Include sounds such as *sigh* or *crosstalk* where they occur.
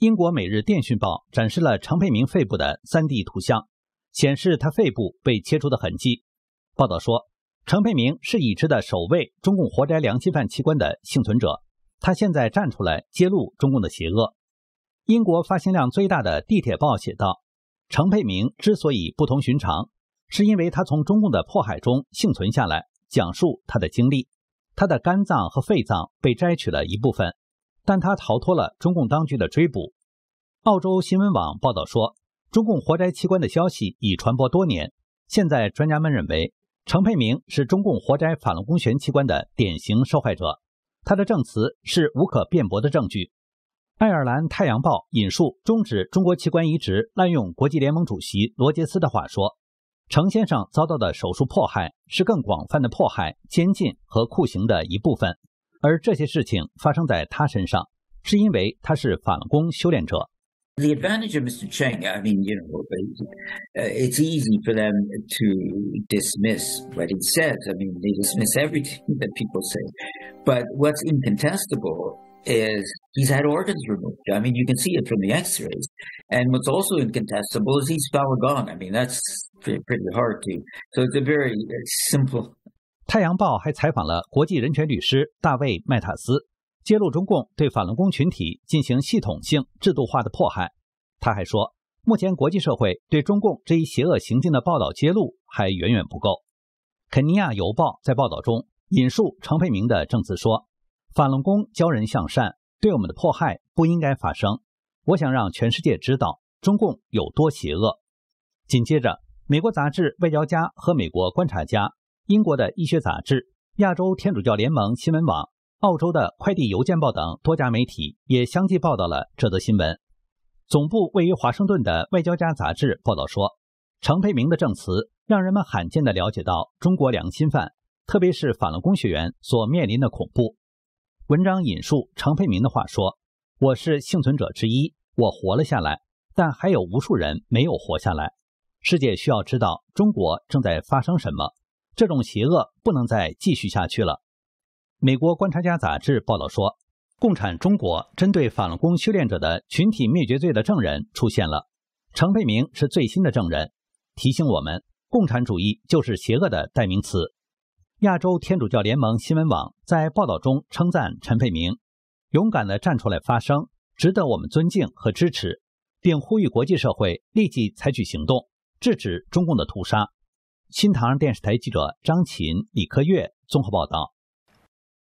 英国《每日电讯报》展示了程佩明肺部的 3D 图像，显示他肺部被切除的痕迹。报道说，程佩明是已知的首位中共活摘良心犯器官的幸存者，他现在站出来揭露中共的邪恶。英国发行量最大的地铁报写道：“程佩明之所以不同寻常，是因为他从中共的迫害中幸存下来，讲述他的经历。他的肝脏和肺脏被摘取了一部分。”但他逃脱了中共当局的追捕。澳洲新闻网报道说，中共活摘器官的消息已传播多年。现在，专家们认为，程佩明是中共活摘反轮功权器官的典型受害者，他的证词是无可辩驳的证据。爱尔兰《太阳报》引述终止中国器官移植滥用国际联盟主席罗杰斯的话说：“程先生遭到的手术迫害是更广泛的迫害、监禁和酷刑的一部分。”而这些事情发生在他身上，是因为他是反攻修炼者。The advantage of Mr. Cheng, I mean, you know, uh, it's easy for them to dismiss what he says. I mean, they dismiss everything *laughs* that people say. But what's incontestable is he's had organs removed. I mean, you can see it from the x rays. And what's also incontestable is he's gone. I mean, that's pretty hard to. So it's a very uh, simple《太阳报》还采访了国际人权律师大卫·麦塔斯，揭露中共对法轮功群体进行系统性、制度化的迫害。他还说，目前国际社会对中共这一邪恶行径的报道揭露还远远不够。肯尼亚邮报在报道中引述程佩明的证词说：“法轮功教人向善，对我们的迫害不应该发生。我想让全世界知道中共有多邪恶。”紧接着，《美国杂志》《外交家》和《美国观察家》。英国的医学杂志、亚洲天主教联盟新闻网、澳洲的快递邮件报等多家媒体也相继报道了这则新闻。总部位于华盛顿的《外交家》杂志报道说，程培明的证词让人们罕见地了解到中国良心犯，特别是反轮工学员所面临的恐怖。文章引述程培明的话说：“我是幸存者之一，我活了下来，但还有无数人没有活下来。世界需要知道中国正在发生什么。”这种邪恶不能再继续下去了。美国《观察家》杂志报道说，共产中国针对反攻修炼者的群体灭绝罪的证人出现了。陈佩明是最新的证人，提醒我们，共产主义就是邪恶的代名词。亚洲天主教联盟新闻网在报道中称赞陈佩明勇敢地站出来发声，值得我们尊敬和支持，并呼吁国际社会立即采取行动，制止中共的屠杀。新唐人电视台记者张琴、李科月综合报道。